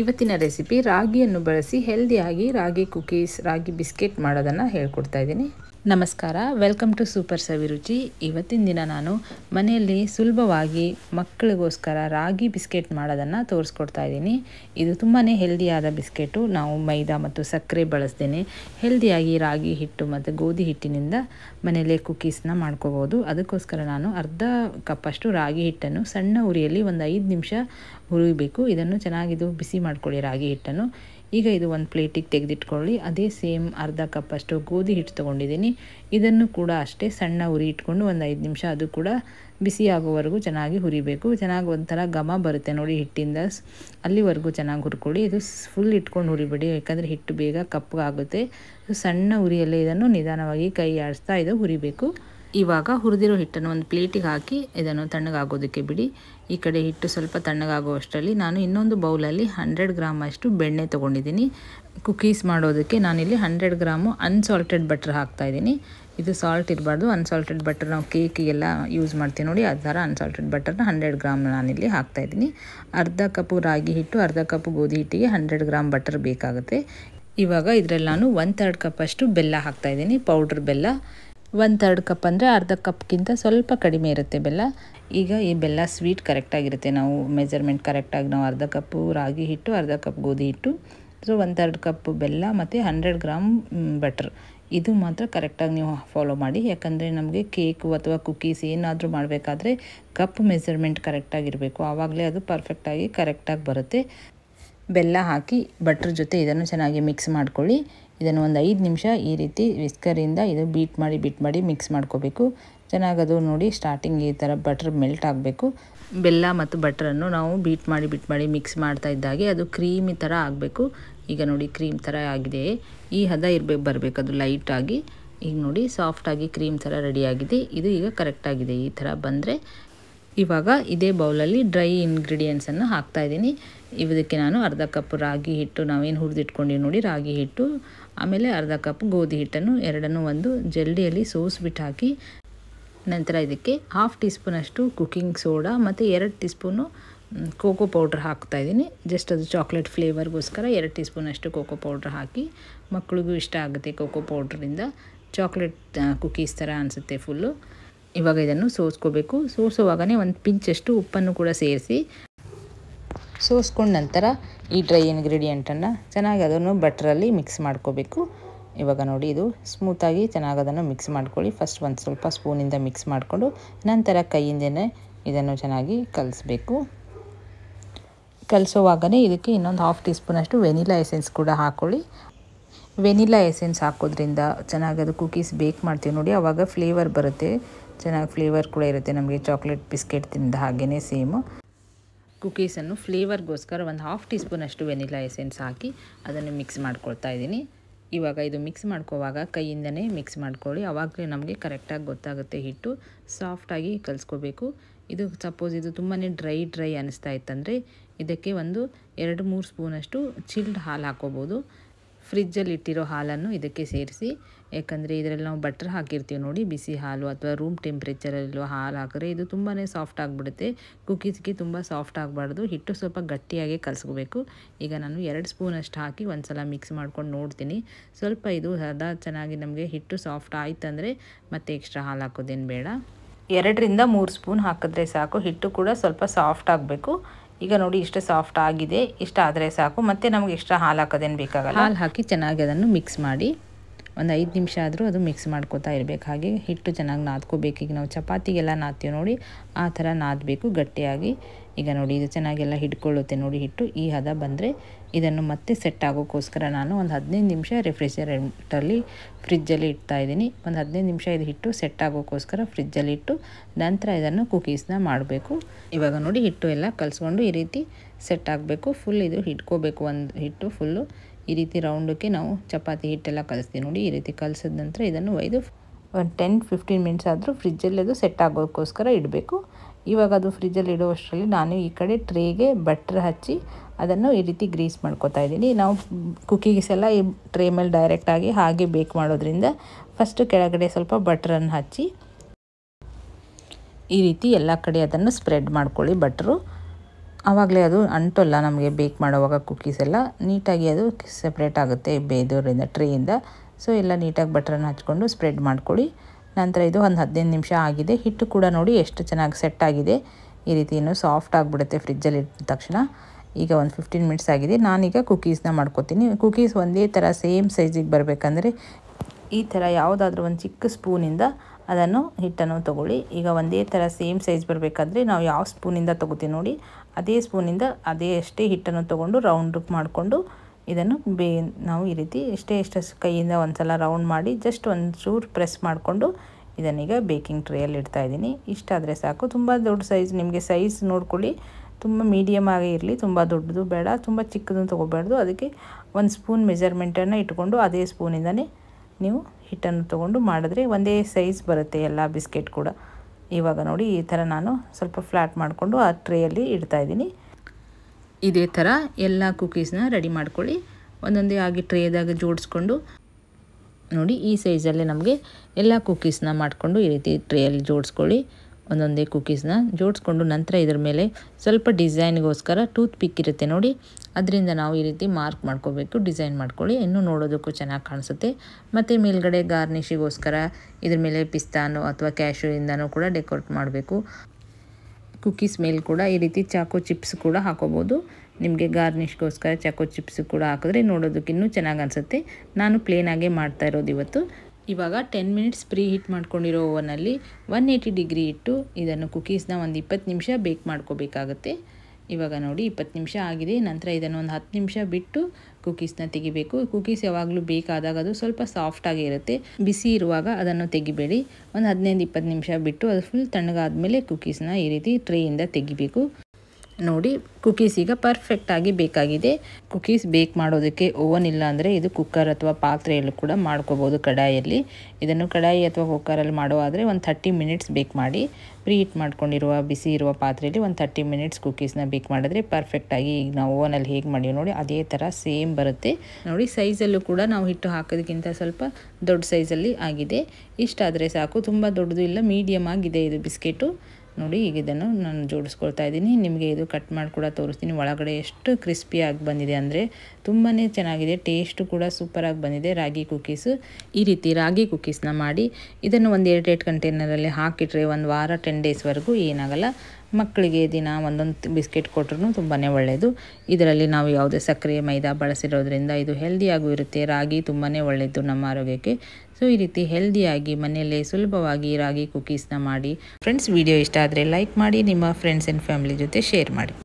ಇವತ್ತಿನ ರೆಸಿಪಿ ರಾಗಿಯನ್ನು ಬಳಸಿ ಹೆಲ್ದಿಯಾಗಿ ರಾಗಿ ಕುಕೀಸ್ ರಾಗಿ ಬಿಸ್ಕೆಟ್ ಮಾಡೋದನ್ನು ಹೇಳ್ಕೊಡ್ತಾ ಇದ್ದೀನಿ ನಮಸ್ಕಾರ ವೆಲ್ಕಮ್ ಟು ಸೂಪರ್ ಸವಿರುಚಿ ಇವತ್ತಿನ ದಿನ ನಾನು ಮನೆಯಲ್ಲಿ ಸುಲಭವಾಗಿ ಮಕ್ಕಳಿಗೋಸ್ಕರ ರಾಗಿ ಬಿಸ್ಕೆಟ್ ಮಾಡೋದನ್ನು ತೋರಿಸ್ಕೊಡ್ತಾ ಇದ್ದೀನಿ ಇದು ತುಂಬಾ ಹೆಲ್ದಿಯಾದ ಬಿಸ್ಕೆಟು ನಾವು ಮೈದಾ ಮತ್ತು ಸಕ್ಕರೆ ಬಳಸ್ತೇನೆ ಹೆಲ್ದಿಯಾಗಿ ರಾಗಿ ಹಿಟ್ಟು ಮತ್ತು ಗೋಧಿ ಹಿಟ್ಟಿನಿಂದ ಮನೆಯಲ್ಲೇ ಕುಕ್ಕೀಸ್ನ ಮಾಡ್ಕೋಬೋದು ಅದಕ್ಕೋಸ್ಕರ ನಾನು ಅರ್ಧ ಕಪ್ಪಷ್ಟು ರಾಗಿ ಹಿಟ್ಟನ್ನು ಸಣ್ಣ ಉರಿಯಲ್ಲಿ ಒಂದು ಐದು ನಿಮಿಷ ಹುರಿಬೇಕು ಇದನ್ನು ಚೆನ್ನಾಗಿದ್ದು ಬಿಸಿ ಮಾಡ್ಕೊಳ್ಳಿ ರಾಗಿ ಹಿಟ್ಟನ್ನು ಈಗ ಇದು ಒಂದು ಪ್ಲೇಟಿಗೆ ತೆಗೆದಿಟ್ಕೊಳ್ಳಿ ಅದೇ ಸೇಮ್ ಅರ್ಧ ಕಪ್ಪಷ್ಟು ಗೋಧಿ ಹಿಟ್ಟು ತೊಗೊಂಡಿದ್ದೀನಿ ಇದನ್ನು ಕೂಡ ಅಷ್ಟೇ ಸಣ್ಣ ಉರಿ ಇಟ್ಕೊಂಡು ಒಂದು ಐದು ನಿಮಿಷ ಅದು ಕೂಡ ಬಿಸಿ ಆಗೋವರೆಗೂ ಚೆನ್ನಾಗಿ ಹುರಿಬೇಕು ಚೆನ್ನಾಗಿ ಒಂಥರ ಘಮ ಬರುತ್ತೆ ನೋಡಿ ಹಿಟ್ಟಿಂದ ಅಲ್ಲಿವರೆಗೂ ಚೆನ್ನಾಗಿ ಹುರ್ಕೊಳ್ಳಿ ಇದು ಫುಲ್ ಇಟ್ಕೊಂಡು ಹುರಿಬೇಡಿ ಯಾಕಂದರೆ ಹಿಟ್ಟು ಬೇಗ ಕಪ್ಪಗಾಗುತ್ತೆ ಸಣ್ಣ ಉರಿಯಲ್ಲೇ ಇದನ್ನು ನಿಧಾನವಾಗಿ ಕೈ ಆಡಿಸ್ತಾ ಇದು ಹುರಿಬೇಕು ಇವಾಗ ಹುರಿದಿರೋ ಹಿಟ್ಟನ್ನು ಒಂದು ಪ್ಲೇಟಿಗೆ ಹಾಕಿ ಇದನ್ನು ತಣ್ಣಗಾಗೋದಕ್ಕೆ ಬಿಡಿ ಈ ಕಡೆ ಹಿಟ್ಟು ಸ್ವಲ್ಪ ತಣ್ಣಗಾಗುವಷ್ಟರಲ್ಲಿ ನಾನು ಇನ್ನೊಂದು ಬೌಲಲ್ಲಿ ಹಂಡ್ರೆಡ್ ಗ್ರಾಮ್ ಅಷ್ಟು ಬೆಣ್ಣೆ ತೊಗೊಂಡಿದ್ದೀನಿ ಕುಕೀಸ್ ಮಾಡೋದಕ್ಕೆ ನಾನಿಲ್ಲಿ ಹಂಡ್ರೆಡ್ ಗ್ರಾಮು ಅನ್ಸಾಲ್ಟೆಡ್ ಬಟ್ರ್ ಹಾಕ್ತಾಯಿದ್ದೀನಿ ಇದು ಸಾಲ್ಟ್ ಇರಬಾರ್ದು ಅನ್ಸಾಲ್ಟೆಡ್ ಬಟರ್ ನಾವು ಕೇಕಿಗೆಲ್ಲ ಯೂಸ್ ಮಾಡ್ತೀವಿ ನೋಡಿ ಆ ಥರ ಅನ್ಸಾಲ್ಟೆಡ್ ಬಟರ್ನ ಹಂಡ್ರೆಡ್ ಗ್ರಾಮ್ ನಾನಿಲ್ಲಿ ಇದ್ದೀನಿ ಅರ್ಧ ಕಪ್ಪು ರಾಗಿ ಹಿಟ್ಟು ಅರ್ಧ ಕಪ್ಪು ಗೋಧಿ ಹಿಟ್ಟಿಗೆ ಹಂಡ್ರೆಡ್ ಗ್ರಾಮ್ ಬಟರ್ ಬೇಕಾಗುತ್ತೆ ಇವಾಗ ಇದರಲ್ಲಿ ನಾನು ಒನ್ ಕಪ್ ಅಷ್ಟು ಬೆಲ್ಲ ಹಾಕ್ತಾಯಿದ್ದೀನಿ ಪೌಡ್ರ್ ಬೆಲ್ಲ ಒನ್ ಥರ್ಡ್ ಕಪ್ ಅಂದರೆ ಅರ್ಧ ಕಪ್ಗಿಂತ ಸ್ವಲ್ಪ ಕಡಿಮೆ ಇರುತ್ತೆ ಬೆಲ್ಲ ಈಗ ಈ ಬೆಲ್ಲ ಸ್ವೀಟ್ ಕರೆಕ್ಟಾಗಿರುತ್ತೆ ನಾವು ಮೆಜರ್ಮೆಂಟ್ ಕರೆಕ್ಟಾಗಿ ನಾವು ಅರ್ಧ ಕಪ್ಪು ರಾಗಿ ಹಿಟ್ಟು ಅರ್ಧ ಕಪ್ ಗೋಧಿ ಹಿಟ್ಟು ಸೊ ಒಂದು ಥರ್ಡ್ ಕಪ್ ಬೆಲ್ಲ ಮತ್ತು ಹಂಡ್ರೆಡ್ ಗ್ರಾಮ್ ಬಟರ್ ಇದು ಮಾತ್ರ ಕರೆಕ್ಟಾಗಿ ನೀವು ಫಾಲೋ ಮಾಡಿ ಯಾಕಂದರೆ ನಮಗೆ ಕೇಕು ಅಥವಾ ಕುಕೀಸ್ ಏನಾದರೂ ಮಾಡಬೇಕಾದ್ರೆ ಕಪ್ ಮೆಜರ್ಮೆಂಟ್ ಕರೆಕ್ಟಾಗಿರಬೇಕು ಆವಾಗಲೇ ಅದು ಪರ್ಫೆಕ್ಟಾಗಿ ಕರೆಕ್ಟಾಗಿ ಬರುತ್ತೆ ಬೆಲ್ಲ ಹಾಕಿ ಬಟ್ರ್ ಜೊತೆ ಇದನ್ನು ಚೆನ್ನಾಗಿ ಮಿಕ್ಸ್ ಮಾಡ್ಕೊಳ್ಳಿ ಇದನ್ನು ಒಂದು ಐದು ನಿಮಿಷ ಈ ರೀತಿ ವಿಸ್ಕರಿಂದ ಇದು ಬೀಟ್ ಮಾಡಿ ಬೀಟ್ ಮಾಡಿ ಮಿಕ್ಸ್ ಮಾಡ್ಕೋಬೇಕು ಚೆನ್ನಾಗದು ನೋಡಿ ಸ್ಟಾರ್ಟಿಂಗ್ ಈ ಥರ ಬಟರ್ ಮೆಲ್ಟ್ ಆಗಬೇಕು ಬೆಲ್ಲ ಮತ್ತು ಬಟ್ರನ್ನು ನಾವು ಬೀಟ್ ಮಾಡಿ ಬಿಟ್ ಮಾಡಿ ಮಿಕ್ಸ್ ಮಾಡ್ತಾ ಇದ್ದಾಗೆ ಅದು ಕ್ರೀಮಿ ಥರ ಆಗಬೇಕು ಈಗ ನೋಡಿ ಕ್ರೀಮ್ ಥರ ಆಗಿದೆ ಈ ಹದ ಇರಬೇಕು ಬರಬೇಕು ಅದು ಲೈಟಾಗಿ ಈಗ ನೋಡಿ ಸಾಫ್ಟಾಗಿ ಕ್ರೀಮ್ ಥರ ರೆಡಿಯಾಗಿದೆ ಇದು ಈಗ ಕರೆಕ್ಟಾಗಿದೆ ಈ ಥರ ಬಂದರೆ ಇವಾಗ ಇದೇ ಬೌಲಲ್ಲಿ ಡ್ರೈ ಇಂಗ್ರೀಡಿಯೆಂಟ್ಸನ್ನು ಹಾಕ್ತಾ ಇದ್ದೀನಿ ಇದಕ್ಕೆ ನಾನು ಅರ್ಧ ಕಪ್ ರಾಗಿ ಹಿಟ್ಟು ನಾವೇನು ಹುರಿದಿಟ್ಕೊಂಡಿವಿ ನೋಡಿ ರಾಗಿ ಹಿಟ್ಟು ಆಮೇಲೆ ಅರ್ಧ ಕಪ್ ಗೋಧಿ ಹಿಟ್ಟನ್ನು ಎರಡನ್ನೂ ಒಂದು ಜಲ್ಡಿಯಲ್ಲಿ ಸೋಸ್ಬಿಟ್ಟು ಹಾಕಿ ನಂತರ ಇದಕ್ಕೆ ಹಾಫ್ ಟೀ ಸ್ಪೂನಷ್ಟು ಕುಕ್ಕಿಂಗ್ ಸೋಡಾ ಮತ್ತು ಎರಡು ಟೀ ಸ್ಪೂನು ಕೋಕೋ ಪೌಡ್ರ್ ಹಾಕ್ತಾ ಇದ್ದೀನಿ ಜಸ್ಟ್ ಅದು ಚಾಕ್ಲೇಟ್ ಫ್ಲೇವರ್ಗೋಸ್ಕರ ಎರಡು ಟೀ ಸ್ಪೂನಷ್ಟು ಕೋಕೋ ಪೌಡ್ರ್ ಹಾಕಿ ಮಕ್ಳಿಗೂ ಇಷ್ಟ ಆಗುತ್ತೆ ಕೋಕೋ ಪೌಡ್ರಿಂದ ಚಾಕ್ಲೇಟ್ ಕುಕೀಸ್ ಥರ ಅನಿಸುತ್ತೆ ಫುಲ್ಲು ಇವಾಗ ಇದನ್ನು ಸೋಸ್ಕೋಬೇಕು ಸೋಸುವಾಗನೇ ಒಂದು ಪಿಂಚಷ್ಟು ಉಪ್ಪನ್ನು ಕೂಡ ಸೇರಿಸಿ ಸೋಸ್ಕೊಂಡ ನಂತರ ಈ ಡ್ರೈ ಇಂಗ್ರೀಡಿಯೆಂಟನ್ನು ಚೆನ್ನಾಗಿ ಅದನ್ನು ಬಟ್ರಲ್ಲಿ ಮಿಕ್ಸ್ ಮಾಡ್ಕೋಬೇಕು ಇವಾಗ ನೋಡಿ ಇದು ಸ್ಮೂತಾಗಿ ಚೆನ್ನಾಗಿ ಅದನ್ನು ಮಿಕ್ಸ್ ಮಾಡ್ಕೊಳ್ಳಿ ಫಸ್ಟ್ ಒಂದು ಸ್ವಲ್ಪ ಸ್ಪೂನಿಂದ ಮಿಕ್ಸ್ ಮಾಡಿಕೊಂಡು ನಂತರ ಕೈಯಿಂದನೇ ಇದನ್ನು ಚೆನ್ನಾಗಿ ಕಲಿಸ್ಬೇಕು ಕಲಿಸೋವಾಗನೇ ಇದಕ್ಕೆ ಇನ್ನೊಂದು ಹಾಫ್ ಟೀ ಸ್ಪೂನಷ್ಟು ವೆನಿಲಾ ಎಸೆನ್ಸ್ ಕೂಡ ಹಾಕೊಳ್ಳಿ ವೆನಿಲಾ ಎಸೆನ್ಸ್ ಹಾಕೋದ್ರಿಂದ ಚೆನ್ನಾಗಿ ಅದು ಕುಕೀಸ್ ಬೇಕ್ ಮಾಡ್ತೀವಿ ನೋಡಿ ಆವಾಗ ಫ್ಲೇವರ್ ಬರುತ್ತೆ ಚೆನ್ನಾಗಿ ಫ್ಲೇವರ್ ಕೂಡ ಇರುತ್ತೆ ನಮಗೆ ಚಾಕ್ಲೇಟ್ ಬಿಸ್ಕೆಟ್ ತಿಂದ ಹಾಗೆಯೇ ಸೇಮು ಕುಕೀಸನ್ನು ಫ್ಲೇವರ್ಗೋಸ್ಕರ ಒಂದು ಹಾಫ್ ಟೀ ಸ್ಪೂನಷ್ಟು ವೆನಿಲಾ ಎಸೆನ್ಸ್ ಹಾಕಿ ಅದನ್ನು ಮಿಕ್ಸ್ ಮಾಡ್ಕೊಳ್ತಾ ಇದ್ದೀನಿ ಇವಾಗ ಇದು ಮಿಕ್ಸ್ ಮಾಡ್ಕೋವಾಗ ಕೈಯಿಂದನೇ ಮಿಕ್ಸ್ ಮಾಡ್ಕೊಳ್ಳಿ ಆವಾಗಲೇ ನಮಗೆ ಕರೆಕ್ಟಾಗಿ ಗೊತ್ತಾಗುತ್ತೆ ಹಿಟ್ಟು ಸಾಫ್ಟಾಗಿ ಕಲಿಸ್ಕೋಬೇಕು ಇದು ಸಪೋಸ್ ಇದು ತುಂಬಾ ಡ್ರೈ ಡ್ರೈ ಅನ್ನಿಸ್ತಾ ಇತ್ತಂದರೆ ಇದಕ್ಕೆ ಒಂದು ಎರಡು ಮೂರು ಸ್ಪೂನಷ್ಟು ಚಿಲ್ಡ್ ಹಾಲು ಹಾಕೋಬೋದು ಫ್ರಿಜ್ಜಲ್ಲಿ ಇಟ್ಟಿರೋ ಹಾಲನ್ನು ಇದಕ್ಕೆ ಸೇರಿಸಿ ಯಾಕಂದರೆ ಇದರಲ್ಲಿ ನಾವು ಬಟ್ರ್ ಹಾಕಿರ್ತೀವಿ ನೋಡಿ ಬಿಸಿ ಹಾಲು ಅಥವಾ ರೂಮ್ ಟೆಂಪ್ರೇಚರಲ್ಲಿರುವ ಹಾಲು ಹಾಕಿದ್ರೆ ಇದು ತುಂಬಾ ಸಾಫ್ಟ್ ಆಗಿಬಿಡುತ್ತೆ ಕುಕೀಸ್ಗೆ ತುಂಬ ಸಾಫ್ಟ್ ಆಗಬಾರ್ದು ಹಿಟ್ಟು ಸ್ವಲ್ಪ ಗಟ್ಟಿಯಾಗಿ ಕಲಸ್ಕೋಬೇಕು ಈಗ ನಾನು ಎರಡು ಸ್ಪೂನಷ್ಟು ಹಾಕಿ ಒಂದು ಸಲ ಮಿಕ್ಸ್ ಮಾಡ್ಕೊಂಡು ನೋಡ್ತೀನಿ ಸ್ವಲ್ಪ ಇದು ಹದ ಚೆನ್ನಾಗಿ ನಮಗೆ ಹಿಟ್ಟು ಸಾಫ್ಟ್ ಅಂದರೆ ಮತ್ತೆ ಎಕ್ಸ್ಟ್ರಾ ಹಾಲು ಹಾಕೋದೇನು ಬೇಡ ಎರಡರಿಂದ ಮೂರು ಸ್ಪೂನ್ ಹಾಕಿದ್ರೆ ಸಾಕು ಹಿಟ್ಟು ಕೂಡ ಸ್ವಲ್ಪ ಸಾಫ್ಟ್ ಆಗಬೇಕು ಈಗ ನೋಡಿ ಇಷ್ಟು ಸಾಫ್ಟ್ ಆಗಿದೆ ಇಷ್ಟ ಆದರೆ ಸಾಕು ಮತ್ತೆ ನಮಗೆ ಇಷ್ಟ ಹಾಲು ಹಾಕೋದೇನು ಬೇಕಾಗಲ್ಲ ಹಾಲು ಹಾಕಿ ಚೆನ್ನಾಗಿ ಅದನ್ನು ಮಿಕ್ಸ್ ಮಾಡಿ ಒಂದು ಐದು ನಿಮಿಷ ಆದರೂ ಅದು ಮಿಕ್ಸ್ ಮಾಡ್ಕೋತಾ ಇರಬೇಕು ಹಾಗೆ ಹಿಟ್ಟು ಚೆನ್ನಾಗಿ ನಾದ್ಕೋಬೇಕು ಈಗ ನಾವು ಚಪಾತಿಗೆಲ್ಲ ನಾದ್ತೀವಿ ನೋಡಿ ಆ ಥರ ನಾದಬೇಕು ಗಟ್ಟಿಯಾಗಿ ಈಗ ನೋಡಿ ಇದು ಚೆನ್ನಾಗೆಲ್ಲ ಹಿಡ್ಕೊಳ್ಳುತ್ತೆ ನೋಡಿ ಹಿಟ್ಟು ಈ ಹದ ಬಂದರೆ ಇದನ್ನು ಮತ್ತೆ ಸೆಟ್ ಆಗೋಕ್ಕೋಸ್ಕರ ನಾನು ಒಂದು ಹದಿನೈದು ನಿಮಿಷ ರೆಫ್ರಿಜರೇಟರಲ್ಲಿ ಫ್ರಿಜ್ಜಲ್ಲಿ ಇಡ್ತಾ ಇದ್ದೀನಿ ಒಂದು ಹದಿನೈದು ನಿಮಿಷ ಇದು ಹಿಟ್ಟು ಸೆಟ್ ಆಗೋಕ್ಕೋಸ್ಕರ ಫ್ರಿಜ್ಜಲ್ಲಿ ಇಟ್ಟು ನಂತರ ಇದನ್ನು ಕುಕೀಸ್ನ ಮಾಡಬೇಕು ಇವಾಗ ನೋಡಿ ಹಿಟ್ಟು ಎಲ್ಲ ಕಲಿಸ್ಕೊಂಡು ಈ ರೀತಿ ಸೆಟ್ ಆಗಬೇಕು ಫುಲ್ ಇದು ಹಿಡ್ಕೋಬೇಕು ಒಂದು ಹಿಟ್ಟು ಫುಲ್ಲು ಈ ರೀತಿ ರೌಂಡಕ್ಕೆ ನಾವು ಚಪಾತಿ ಹಿಟ್ಟೆಲ್ಲ ಕಲಿಸ್ತೀವಿ ನೋಡಿ ಈ ರೀತಿ ಕಲಿಸಿದ ನಂತರ ಇದನ್ನು ಒಯ್ದು ಒಂದು ಟೆನ್ ಫಿಫ್ಟೀನ್ ಮಿನಿಟ್ಸ್ ಆದರೂ ಫ್ರಿಜ್ಜಲ್ಲಿ ಅದು ಸೆಟ್ ಆಗೋಕ್ಕೋಸ್ಕರ ಇಡಬೇಕು ಇವಾಗ ಅದು ಫ್ರಿಜ್ಜಲ್ಲಿ ಇಡುವಷ್ಟರಲ್ಲಿ ನಾನು ಈ ಕಡೆ ಟ್ರೇಗೆ ಬಟ್ರ್ ಹಚ್ಚಿ ಅದನ್ನು ಈ ರೀತಿ ಗ್ರೀಸ್ ಮಾಡ್ಕೋತಾ ಇದ್ದೀನಿ ನಾವು ಕುಕ್ಕಿಗೆಸ್ ಎಲ್ಲ ಈ ಟ್ರೇ ಮೇಲೆ ಡೈರೆಕ್ಟಾಗಿ ಹಾಗೆ ಬೇಕ್ ಮಾಡೋದ್ರಿಂದ ಫಸ್ಟು ಕೆಳಗಡೆ ಸ್ವಲ್ಪ ಬಟ್ರನ್ನು ಹಚ್ಚಿ ಈ ರೀತಿ ಎಲ್ಲ ಕಡೆ ಅದನ್ನು ಸ್ಪ್ರೆಡ್ ಮಾಡ್ಕೊಳ್ಳಿ ಬಟ್ರು ಆವಾಗಲೇ ಅದು ಅಂಟೋಲ್ಲ ನಮಗೆ ಬೇಕ್ ಮಾಡೋವಾಗ ಕುಕ್ಕೀಸ್ ಎಲ್ಲ ನೀಟಾಗಿ ಅದು ಸಪ್ರೇಟ್ ಆಗುತ್ತೆ ಬೇದೋರಿಂದ ಟ್ರೇಯಿಂದ ಸೊ ಎಲ್ಲ ನೀಟಾಗಿ ಬಟ್ರನ್ನ ಹಚ್ಕೊಂಡು ಸ್ಪ್ರೆಡ್ ಮಾಡ್ಕೊಳ್ಳಿ ನಂತರ ಇದು ಒಂದು ಹದಿನೈದು ನಿಮಿಷ ಆಗಿದೆ ಹಿಟ್ಟು ಕೂಡ ನೋಡಿ ಎಷ್ಟು ಚೆನ್ನಾಗಿ ಸೆಟ್ ಆಗಿದೆ ಈ ರೀತಿ ಏನು ಸಾಫ್ಟ್ ಆಗಿಬಿಡುತ್ತೆ ಫ್ರಿಜ್ಜಲ್ಲಿ ಇಟ್ಟ ತಕ್ಷಣ ಈಗ ಒಂದು ಫಿಫ್ಟೀನ್ ಮಿನಿಟ್ಸ್ ಆಗಿದೆ ನಾನೀಗ ಕುಕ್ಕೀಸ್ನ ಮಾಡ್ಕೋತೀನಿ ಕುಕೀಸ್ ಒಂದೇ ಥರ ಸೇಮ್ ಸೈಜಿಗೆ ಬರಬೇಕಂದ್ರೆ ಈ ಥರ ಯಾವುದಾದ್ರೂ ಒಂದು ಚಿಕ್ಕ ಸ್ಪೂನಿಂದ ಅದನ್ನು ಹಿಟ್ಟನ್ನು ತಗೊಳ್ಳಿ ಈಗ ಒಂದೇ ಥರ ಸೇಮ್ ಸೈಜ್ ಬರಬೇಕಾದ್ರೆ ನಾವು ಯಾವ ಸ್ಪೂನಿಂದ ತೊಗೋತೀವಿ ನೋಡಿ ಅದೇ ಸ್ಪೂನಿಂದ ಅದೇ ಅಷ್ಟೇ ಹಿಟ್ಟನ್ನು ತೊಗೊಂಡು ರೌಂಡ್ ಮಾಡಿಕೊಂಡು ಇದನ್ನು ಬೇ ನಾವು ಈ ರೀತಿ ಎಷ್ಟೇ ಇಷ್ಟು ಕೈಯಿಂದ ಒಂದು ಸಲ ರೌಂಡ್ ಮಾಡಿ ಜಸ್ಟ್ ಒಂದು ಚೂರು ಪ್ರೆಸ್ ಮಾಡಿಕೊಂಡು ಇದನ್ನೀಗ ಬೇಕಿಂಗ್ ಟ್ರೇಯಲ್ಲಿ ಇಡ್ತಾ ಇದ್ದೀನಿ ಇಷ್ಟಾದರೆ ಸಾಕು ತುಂಬ ದೊಡ್ಡ ಸೈಜ್ ನಿಮಗೆ ಸೈಜ್ ನೋಡ್ಕೊಳ್ಳಿ ತುಂಬ ಮೀಡಿಯಮ್ ಆಗಿ ಇರಲಿ ತುಂಬ ದೊಡ್ಡದು ಬೇಡ ತುಂಬ ಚಿಕ್ಕದನ್ನು ತೊಗೋಬಾರ್ದು ಅದಕ್ಕೆ ಒಂದು ಸ್ಪೂನ್ ಮೆಜರ್ಮೆಂಟನ್ನು ಇಟ್ಕೊಂಡು ಅದೇ ಸ್ಪೂನಿಂದನೇ ನೀವು ಹಿಟ್ಟನ್ನು ತೊಗೊಂಡು ಮಾಡಿದ್ರೆ ಒಂದೇ ಸೈಜ್ ಬರುತ್ತೆ ಎಲ್ಲ ಬಿಸ್ಕೆಟ್ ಕೂಡ ಇವಾಗ ನೋಡಿ ಈ ಥರ ನಾನು ಸ್ವಲ್ಪ ಫ್ಲ್ಯಾಟ್ ಮಾಡಿಕೊಂಡು ಆ ಟ್ರೇಯಲ್ಲಿ ಇಡ್ತಾಯಿದ್ದೀನಿ ಇದೇ ಥರ ಎಲ್ಲ ಕುಕೀಸ್ನ ರೆಡಿ ಮಾಡ್ಕೊಳ್ಳಿ ಒಂದೊಂದೇ ಆಗಿ ಟ್ರೇದಾಗ ಜೋಡಿಸ್ಕೊಂಡು ನೋಡಿ ಈ ಸೈಜಲ್ಲೇ ನಮಗೆ ಎಲ್ಲ ಕುಕೀಸ್ನ ಮಾಡಿಕೊಂಡು ಈ ರೀತಿ ಟ್ರೇಯಲ್ಲಿ ಜೋಡಿಸ್ಕೊಳ್ಳಿ ಒಂದೊಂದೇ ಕುಕೀಸ್ನ ಜೋಡಿಸ್ಕೊಂಡು ನಂತರ ಇದ್ರ ಮೇಲೆ ಸ್ವಲ್ಪ ಡಿಸೈನ್ಗೋಸ್ಕರ ಟೂತ್ ಪಿಕ್ ಇರುತ್ತೆ ನೋಡಿ ಅದರಿಂದ ನಾವು ಈ ರೀತಿ ಮಾರ್ಕ್ ಮಾಡ್ಕೋಬೇಕು ಡಿಸೈನ್ ಮಾಡ್ಕೊಳ್ಳಿ ಇನ್ನೂ ನೋಡೋದಕ್ಕೂ ಚೆನ್ನಾಗಿ ಕಾಣಿಸುತ್ತೆ ಮತ್ತು ಮೇಲ್ಗಡೆ ಗಾರ್ನಿಷಿಗೋಸ್ಕರ ಇದ್ರ ಮೇಲೆ ಪಿಸ್ತಾನೋ ಅಥವಾ ಕ್ಯಾಶ್ಯೂ ಕೂಡ ಡೆಕೋರೇಟ್ ಮಾಡಬೇಕು ಕುಕೀಸ್ ಮೇಲೆ ಕೂಡ ಈ ರೀತಿ ಚಾಕೋ ಚಿಪ್ಸ್ ಕೂಡ ಹಾಕೋಬೋದು ನಿಮಗೆ ಗಾರ್ನಿಷ್ಗೋಸ್ಕರ ಚಾಕೋ ಚಿಪ್ಸ್ ಕೂಡ ಹಾಕಿದ್ರೆ ನೋಡೋದಕ್ಕಿನ್ನೂ ಚೆನ್ನಾಗಿ ಅನಿಸುತ್ತೆ ನಾನು ಪ್ಲೇನಾಗೆ ಮಾಡ್ತಾ ಇರೋದು ಇವತ್ತು ಇವಾಗ ಟೆನ್ ಮಿನಿಟ್ಸ್ ಪ್ರೀ ಹೀಟ್ ಮಾಡ್ಕೊಂಡಿರೋ ಓವನಲ್ಲಿ ಒನ್ ಏಯ್ಟಿ ಡಿಗ್ರಿ ಇಟ್ಟು ಇದನ್ನು ಕುಕೀಸ್ನ ಒಂದು ಇಪ್ಪತ್ತು ನಿಮಿಷ ಬೇಕ್ ಮಾಡ್ಕೋಬೇಕಾಗತ್ತೆ ಇವಾಗ ನೋಡಿ ಇಪ್ಪತ್ತು ನಿಮಿಷ ಆಗಿದೆ ನಂತರ ಇದನ್ನು ಒಂದು ಹತ್ತು ನಿಮಿಷ ಬಿಟ್ಟು ಕುಕೀಸ್ನ ತೆಗಿಬೇಕು ಕುಕೀಸ್ ಯಾವಾಗಲೂ ಬೇಕಾದಾಗ ಅದು ಸ್ವಲ್ಪ ಸಾಫ್ಟಾಗಿ ಇರುತ್ತೆ ಬಿಸಿ ಇರುವಾಗ ಅದನ್ನು ತೆಗಿಬೇಡಿ ಒಂದು ಹದಿನೈದು ಇಪ್ಪತ್ತು ನಿಮಿಷ ಬಿಟ್ಟು ಅದು ಫುಲ್ ತಣ್ಣಗಾದ ಮೇಲೆ ಕುಕೀಸ್ನ ಈ ರೀತಿ ಟ್ರೇಯಿಂದ ತೆಗಿಬೇಕು ನೋಡಿ ಕುಕೀಸ್ ಈಗ ಪರ್ಫೆಕ್ಟಾಗಿ ಬೇಕಾಗಿದೆ ಕುಕೀಸ್ ಬೇಕ್ ಮಾಡೋದಕ್ಕೆ ಓವನ್ ಇಲ್ಲ ಅಂದರೆ ಇದು ಕುಕ್ಕರ್ ಅಥವಾ ಪಾತ್ರೆಯಲ್ಲಿ ಕೂಡ ಮಾಡ್ಕೋಬೋದು ಕಡಾಯಲ್ಲಿ ಇದನ್ನು ಕಡಾಯಿ ಅಥವಾ ಕುಕ್ಕರಲ್ಲಿ ಮಾಡುವಾದರೆ ಒಂದು ಥರ್ಟಿ ಮಿನಿಟ್ಸ್ ಬೇಕ್ ಮಾಡಿ ಹೀಟ್ ಮಾಡ್ಕೊಂಡಿರುವ ಬಿಸಿ ಇರುವ ಪಾತ್ರೆಯಲ್ಲಿ ಒಂದು ಥರ್ಟಿ ಮಿನಿಟ್ಸ್ ಕುಕೀಸ್ನ ಬೇಕ್ ಮಾಡಿದ್ರೆ ಪರ್ಫೆಕ್ಟಾಗಿ ಈಗ ನಾವು ಓವನಲ್ಲಿ ಹೇಗೆ ಮಾಡಿ ನೋಡಿ ಅದೇ ಥರ ಸೇಮ್ ಬರುತ್ತೆ ನೋಡಿ ಸೈಜಲ್ಲೂ ಕೂಡ ನಾವು ಹಿಟ್ಟು ಹಾಕೋದಕ್ಕಿಂತ ಸ್ವಲ್ಪ ದೊಡ್ಡ ಸೈಜಲ್ಲಿ ಆಗಿದೆ ಇಷ್ಟಾದರೆ ಸಾಕು ತುಂಬ ದೊಡ್ಡದು ಇಲ್ಲ ಮೀಡಿಯಮ್ ಆಗಿದೆ ಇದು ಬಿಸ್ಕೆಟು ನೋಡಿ ಈಗ ಇದನ್ನು ನಾನು ಜೋಡಿಸ್ಕೊಳ್ತಾ ಇದ್ದೀನಿ ನಿಮಗೆ ಇದು ಕಟ್ ಮಾಡಿ ಕೂಡ ತೋರಿಸ್ತೀನಿ ಒಳಗಡೆ ಎಷ್ಟು ಕ್ರಿಸ್ಪಿಯಾಗಿ ಬಂದಿದೆ ಅಂದರೆ ತುಂಬಾ ಚೆನ್ನಾಗಿದೆ ಟೇಸ್ಟು ಕೂಡ ಸೂಪರಾಗಿ ಬಂದಿದೆ ರಾಗಿ ಕುಕ್ಕೀಸು ಈ ರೀತಿ ರಾಗಿ ಕುಕ್ಕೀಸ್ನ ಮಾಡಿ ಇದನ್ನು ಒಂದು ಎರಡು ಎರಡು ಕಂಟೈನರಲ್ಲಿ ಹಾಕಿಟ್ರೆ ಒಂದು ವಾರ ಟೆನ್ ಡೇಸ್ವರೆಗೂ ಏನಾಗಲ್ಲ ಮಕ್ಕಳಿಗೆ ದಿನ ಒಂದೊಂದು ಬಿಸ್ಕೆಟ್ ಕೊಟ್ರು ತುಂಬಾ ಒಳ್ಳೆಯದು ಇದರಲ್ಲಿ ನಾವು ಯಾವುದೇ ಸಕ್ಕರೆ ಮೈದಾ ಬಳಸಿರೋದ್ರಿಂದ ಇದು ಹೆಲ್ದಿಯಾಗೂ ಇರುತ್ತೆ ರಾಗಿ ತುಂಬಾ ಒಳ್ಳೆಯದು ನಮ್ಮ ಆರೋಗ್ಯಕ್ಕೆ ಸೊ ಈ ರೀತಿ ಹೆಲ್ದಿಯಾಗಿ ಮನೆಯಲ್ಲೇ ಸುಲಭವಾಗಿ ರಾಗಿ ಕುಕೀಸ್ನ ಮಾಡಿ ಫ್ರೆಂಡ್ಸ್ ವಿಡಿಯೋ ಇಷ್ಟ ಆದರೆ ಲೈಕ್ ಮಾಡಿ ನಿಮ್ಮ ಫ್ರೆಂಡ್ಸ್ ಆ್ಯಂಡ್ ಫ್ಯಾಮಿಲಿ ಜೊತೆ ಶೇರ್ ಮಾಡಿ